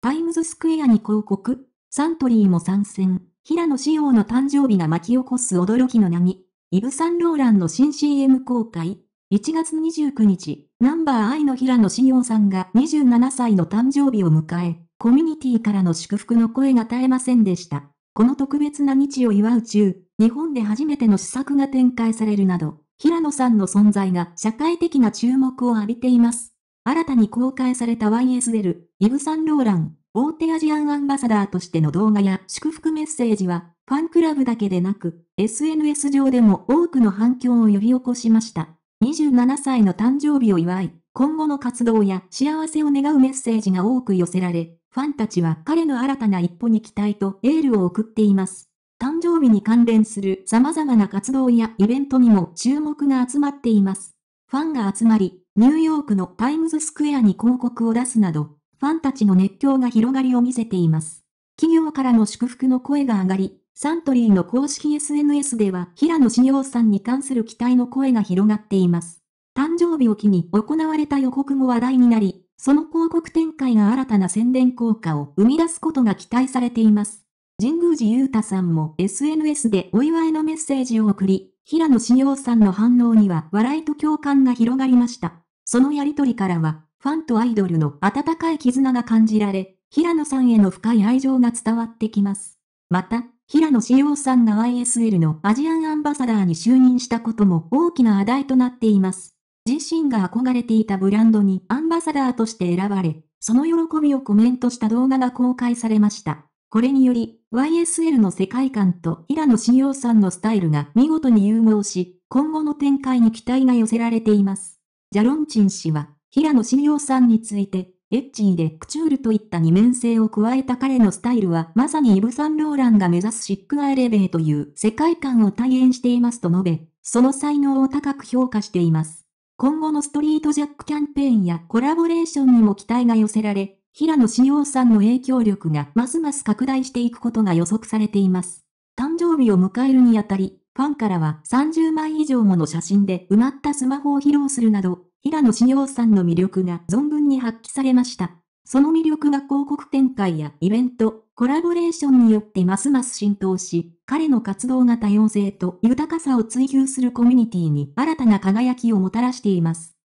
タイムズスクエアに広告、サントリーも参戦、平野紫耀の誕生日が巻き起こす驚きの波、イブ・サンローランの新 CM 公開、1月29日、ナンバーアイの平野紫耀さんが27歳の誕生日を迎え、コミュニティからの祝福の声が絶えませんでした。この特別な日を祝う中、日本で初めての試作が展開されるなど、平野さんの存在が社会的な注目を浴びています。新たに公開された YSL、イブ・サンローラン、大手アジアンアンバサダーとしての動画や祝福メッセージは、ファンクラブだけでなく、SNS 上でも多くの反響を呼び起こしました。27歳の誕生日を祝い、今後の活動や幸せを願うメッセージが多く寄せられ、ファンたちは彼の新たな一歩に期待とエールを送っています。誕生日に関連する様々な活動やイベントにも注目が集まっています。ファンが集まり、ニューヨークのタイムズスクエアに広告を出すなど、ファンたちの熱狂が広がりを見せています。企業からの祝福の声が上がり、サントリーの公式 SNS では平野志陽さんに関する期待の声が広がっています。誕生日を機に行われた予告も話題になり、その広告展開が新たな宣伝効果を生み出すことが期待されています。神宮寺勇太さんも SNS でお祝いのメッセージを送り、平野紫耀さんの反応には笑いと共感が広がりました。そのやりとりからは、ファンとアイドルの温かい絆が感じられ、平野さんへの深い愛情が伝わってきます。また、平野紫耀さんが YSL のアジアンアンバサダーに就任したことも大きな話題となっています。自身が憧れていたブランドにアンバサダーとして選ばれ、その喜びをコメントした動画が公開されました。これにより、YSL の世界観と平野信用さんのスタイルが見事に融合し、今後の展開に期待が寄せられています。ジャロンチン氏は、平野信用さんについて、エッチーでクチュールといった二面性を加えた彼のスタイルはまさにイブ・サンローランが目指すシックアイ・レベーという世界観を体現していますと述べ、その才能を高く評価しています。今後のストリートジャックキャンペーンやコラボレーションにも期待が寄せられ、平野紫耀さんの影響力がますます拡大していくことが予測されています。誕生日を迎えるにあたり、ファンからは30枚以上もの写真で埋まったスマホを披露するなど、平野紫耀さんの魅力が存分に発揮されました。その魅力が広告展開やイベント、コラボレーションによってますます浸透し、彼の活動が多様性と豊かさを追求するコミュニティに新たな輝きをもたらしています。